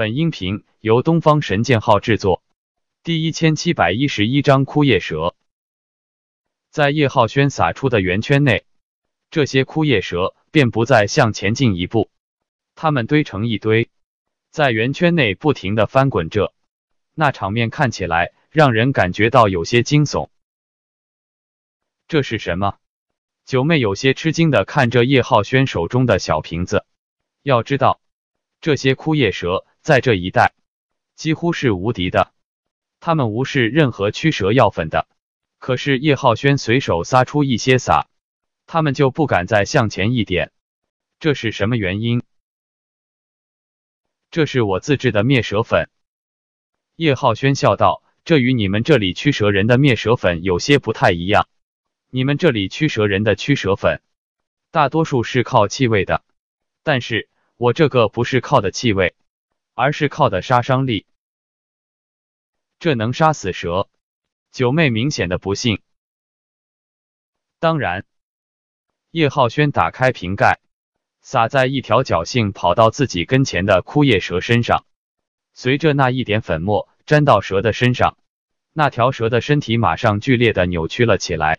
本音频由东方神剑号制作，第一千七百一十一章枯叶蛇。在叶浩轩撒出的圆圈内，这些枯叶蛇便不再向前进一步，它们堆成一堆，在圆圈内不停的翻滚着，那场面看起来让人感觉到有些惊悚。这是什么？九妹有些吃惊的看着叶浩轩手中的小瓶子。要知道，这些枯叶蛇。在这一带，几乎是无敌的。他们无视任何驱蛇药粉的，可是叶浩轩随手撒出一些撒，他们就不敢再向前一点。这是什么原因？这是我自制的灭蛇粉。叶浩轩笑道：“这与你们这里驱蛇人的灭蛇粉有些不太一样。你们这里驱蛇人的驱蛇粉，大多数是靠气味的，但是我这个不是靠的气味。”而是靠的杀伤力，这能杀死蛇？九妹明显的不信。当然，叶浩轩打开瓶盖，洒在一条侥幸跑到自己跟前的枯叶蛇身上。随着那一点粉末沾到蛇的身上，那条蛇的身体马上剧烈的扭曲了起来，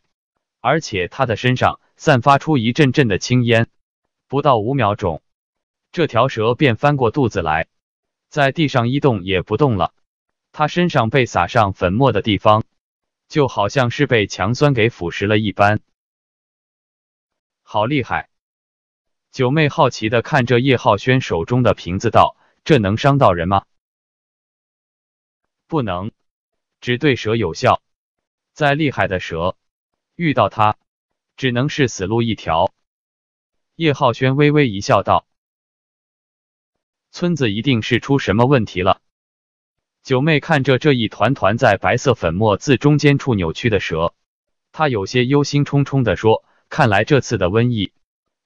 而且它的身上散发出一阵阵的青烟。不到五秒钟，这条蛇便翻过肚子来。在地上一动也不动了，他身上被撒上粉末的地方，就好像是被强酸给腐蚀了一般，好厉害！九妹好奇的看着叶浩轩手中的瓶子道：“这能伤到人吗？”“不能，只对蛇有效，再厉害的蛇，遇到它，只能是死路一条。”叶浩轩微微一笑，道。村子一定是出什么问题了。九妹看着这一团团在白色粉末字中间处扭曲的蛇，她有些忧心忡忡的说：“看来这次的瘟疫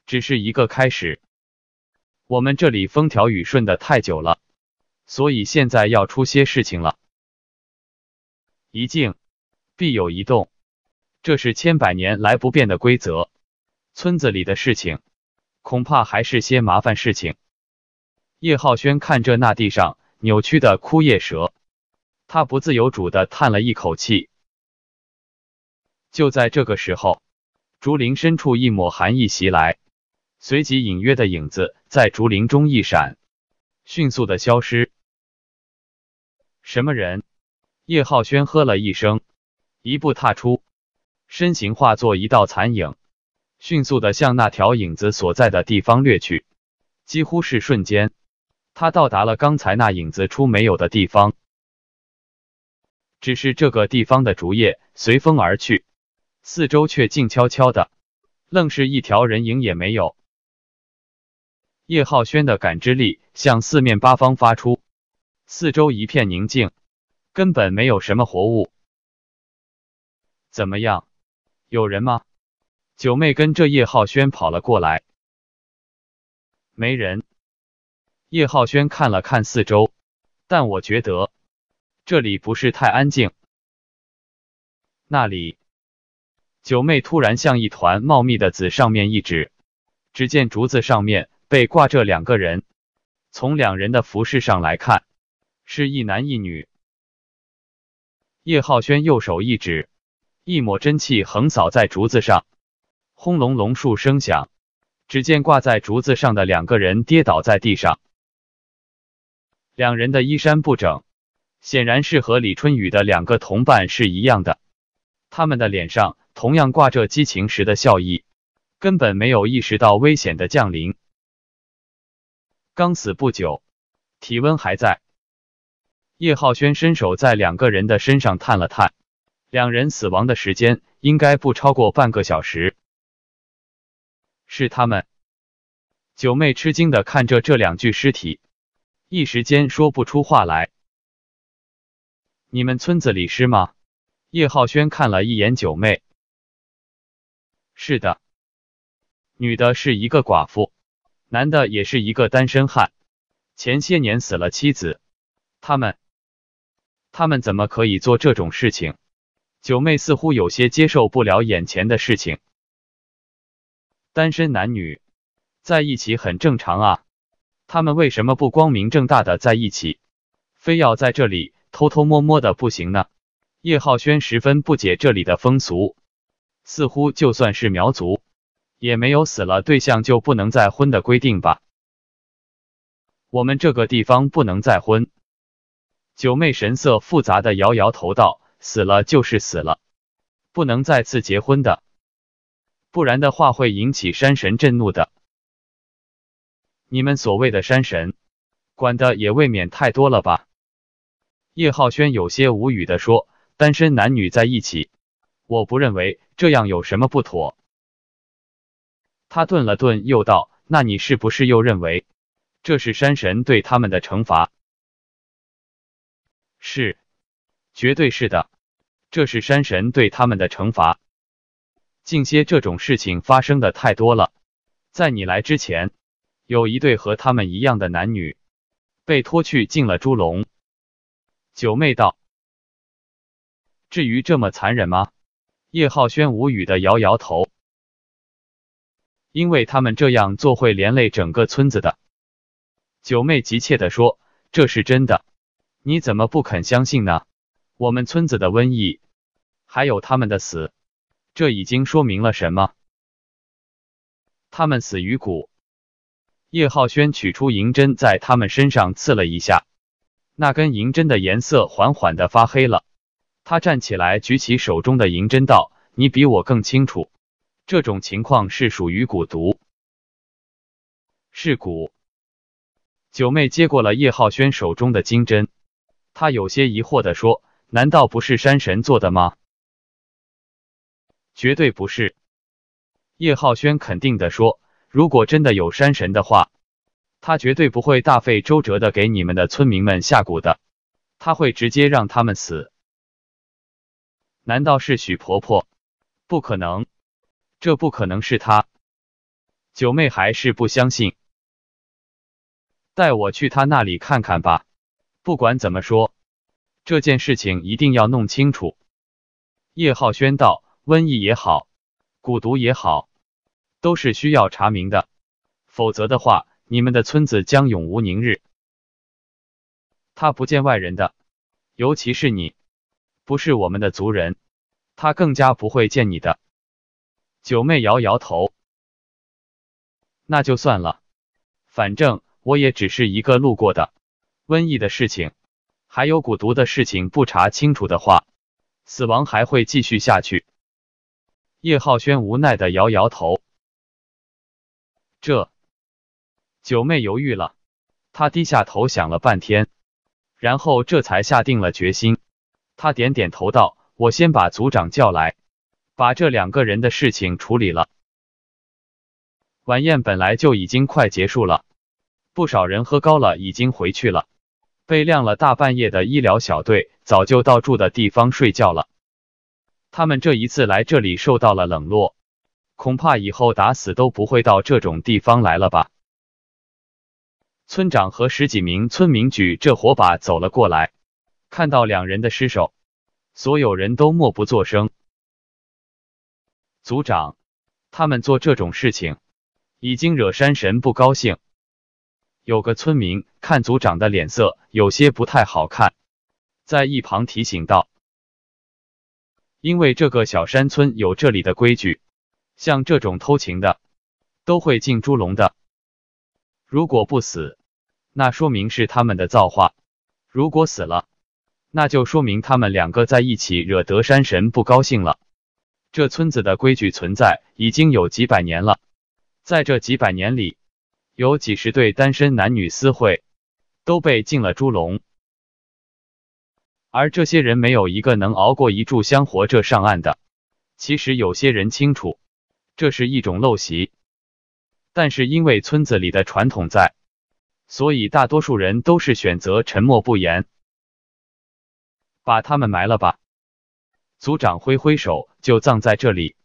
只是一个开始。我们这里风调雨顺的太久了，所以现在要出些事情了。一静必有一动，这是千百年来不变的规则。村子里的事情，恐怕还是些麻烦事情。”叶浩轩看着那地上扭曲的枯叶蛇，他不自由主的叹了一口气。就在这个时候，竹林深处一抹寒意袭来，随即隐约的影子在竹林中一闪，迅速的消失。什么人？叶浩轩呵了一声，一步踏出，身形化作一道残影，迅速的向那条影子所在的地方掠去，几乎是瞬间。他到达了刚才那影子出没有的地方，只是这个地方的竹叶随风而去，四周却静悄悄的，愣是一条人影也没有。叶浩轩的感知力向四面八方发出，四周一片宁静，根本没有什么活物。怎么样，有人吗？九妹跟着叶浩轩跑了过来，没人。叶浩轩看了看四周，但我觉得这里不是太安静。那里，九妹突然向一团茂密的子上面一指，只见竹子上面被挂着两个人。从两人的服饰上来看，是一男一女。叶浩轩右手一指，一抹真气横扫在竹子上，轰隆隆数声响，只见挂在竹子上的两个人跌倒在地上。两人的衣衫不整，显然是和李春雨的两个同伴是一样的。他们的脸上同样挂着激情时的笑意，根本没有意识到危险的降临。刚死不久，体温还在。叶浩轩伸手在两个人的身上探了探，两人死亡的时间应该不超过半个小时。是他们。九妹吃惊的看着这两具尸体。一时间说不出话来。你们村子里是吗？叶浩轩看了一眼九妹。是的，女的是一个寡妇，男的也是一个单身汉，前些年死了妻子。他们，他们怎么可以做这种事情？九妹似乎有些接受不了眼前的事情。单身男女在一起很正常啊。他们为什么不光明正大的在一起，非要在这里偷偷摸摸的不行呢？叶浩轩十分不解这里的风俗，似乎就算是苗族，也没有死了对象就不能再婚的规定吧？我们这个地方不能再婚。九妹神色复杂的摇摇头道：“死了就是死了，不能再次结婚的，不然的话会引起山神震怒的。”你们所谓的山神，管的也未免太多了吧？叶浩轩有些无语的说：“单身男女在一起，我不认为这样有什么不妥。”他顿了顿，又道：“那你是不是又认为，这是山神对他们的惩罚？”“是，绝对是的，这是山神对他们的惩罚。”近些这种事情发生的太多了，在你来之前。有一对和他们一样的男女被拖去进了猪笼。九妹道：“至于这么残忍吗？”叶浩轩无语的摇摇头，因为他们这样做会连累整个村子的。九妹急切的说：“这是真的，你怎么不肯相信呢？我们村子的瘟疫，还有他们的死，这已经说明了什么？他们死于蛊。”叶浩轩取出银针，在他们身上刺了一下，那根银针的颜色缓缓的发黑了。他站起来，举起手中的银针道：“你比我更清楚，这种情况是属于蛊毒，是蛊。”九妹接过了叶浩轩手中的金针，她有些疑惑的说：“难道不是山神做的吗？”“绝对不是。”叶浩轩肯定的说。如果真的有山神的话，他绝对不会大费周折的给你们的村民们下蛊的，他会直接让他们死。难道是许婆婆？不可能，这不可能是她。九妹还是不相信。带我去他那里看看吧，不管怎么说，这件事情一定要弄清楚。叶浩轩道：“瘟疫也好，蛊毒也好。”都是需要查明的，否则的话，你们的村子将永无宁日。他不见外人的，尤其是你，不是我们的族人，他更加不会见你的。九妹摇摇头，那就算了，反正我也只是一个路过的。瘟疫的事情，还有蛊毒的事情，不查清楚的话，死亡还会继续下去。叶浩轩无奈的摇摇头。这，九妹犹豫了，她低下头想了半天，然后这才下定了决心。她点点头道：“我先把组长叫来，把这两个人的事情处理了。”晚宴本来就已经快结束了，不少人喝高了已经回去了。被晾了大半夜的医疗小队早就到住的地方睡觉了。他们这一次来这里受到了冷落。恐怕以后打死都不会到这种地方来了吧？村长和十几名村民举着火把走了过来，看到两人的尸首，所有人都默不作声。族长，他们做这种事情，已经惹山神不高兴。有个村民看族长的脸色有些不太好看，在一旁提醒道：“因为这个小山村有这里的规矩。”像这种偷情的，都会进猪笼的。如果不死，那说明是他们的造化；如果死了，那就说明他们两个在一起惹得山神不高兴了。这村子的规矩存在已经有几百年了，在这几百年里，有几十对单身男女私会，都被进了猪笼，而这些人没有一个能熬过一炷香活着上岸的。其实有些人清楚。这是一种陋习，但是因为村子里的传统在，所以大多数人都是选择沉默不言。把他们埋了吧，族长挥挥手就葬在这里。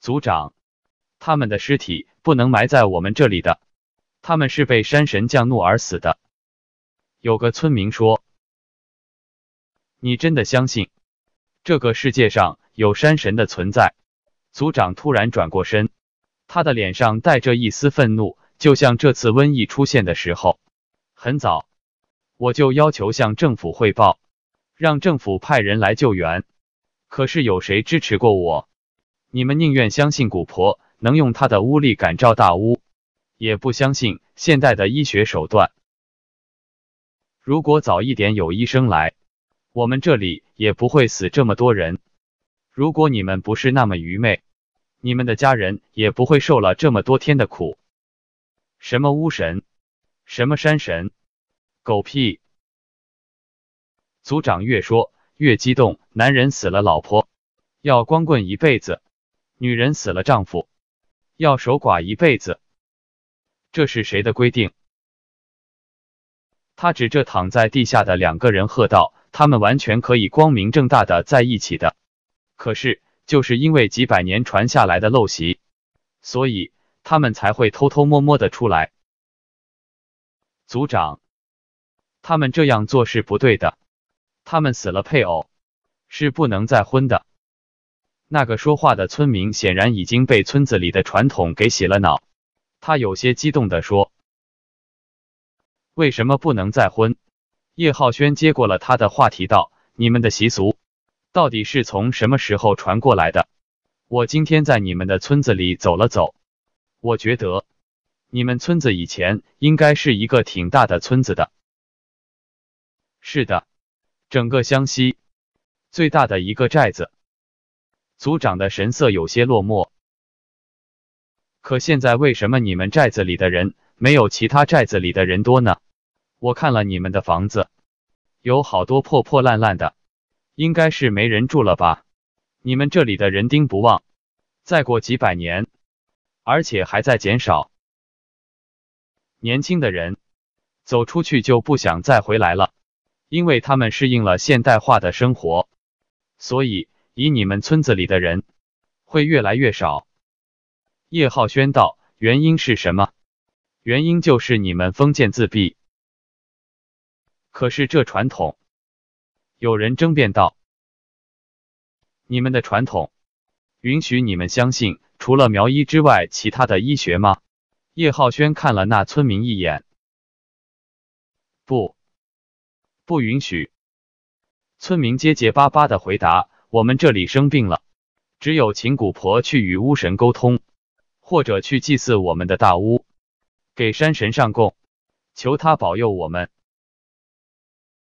族长，他们的尸体不能埋在我们这里的，他们是被山神降怒而死的。有个村民说：“你真的相信这个世界上有山神的存在？”组长突然转过身，他的脸上带着一丝愤怒，就像这次瘟疫出现的时候。很早，我就要求向政府汇报，让政府派人来救援。可是有谁支持过我？你们宁愿相信古婆能用她的巫力感召大巫，也不相信现代的医学手段。如果早一点有医生来，我们这里也不会死这么多人。如果你们不是那么愚昧，你们的家人也不会受了这么多天的苦。什么巫神，什么山神，狗屁！族长越说越激动。男人死了，老婆要光棍一辈子；女人死了，丈夫要守寡一辈子。这是谁的规定？他指着躺在地下的两个人喝道：“他们完全可以光明正大的在一起的。”可是，就是因为几百年传下来的陋习，所以他们才会偷偷摸摸的出来。族长，他们这样做是不对的。他们死了配偶，是不能再婚的。那个说话的村民显然已经被村子里的传统给洗了脑，他有些激动地说：“为什么不能再婚？”叶浩轩接过了他的话题道：“你们的习俗。”到底是从什么时候传过来的？我今天在你们的村子里走了走，我觉得你们村子以前应该是一个挺大的村子的。是的，整个湘西最大的一个寨子。族长的神色有些落寞。可现在为什么你们寨子里的人没有其他寨子里的人多呢？我看了你们的房子，有好多破破烂烂的。应该是没人住了吧？你们这里的人丁不旺，再过几百年，而且还在减少。年轻的人走出去就不想再回来了，因为他们适应了现代化的生活，所以以你们村子里的人会越来越少。叶浩轩道：“原因是什么？原因就是你们封建自闭。可是这传统。”有人争辩道：“你们的传统允许你们相信除了苗医之外其他的医学吗？”叶浩轩看了那村民一眼：“不，不允许。”村民结结巴巴的回答：“我们这里生病了，只有请古婆去与巫神沟通，或者去祭祀我们的大巫，给山神上供，求他保佑我们。”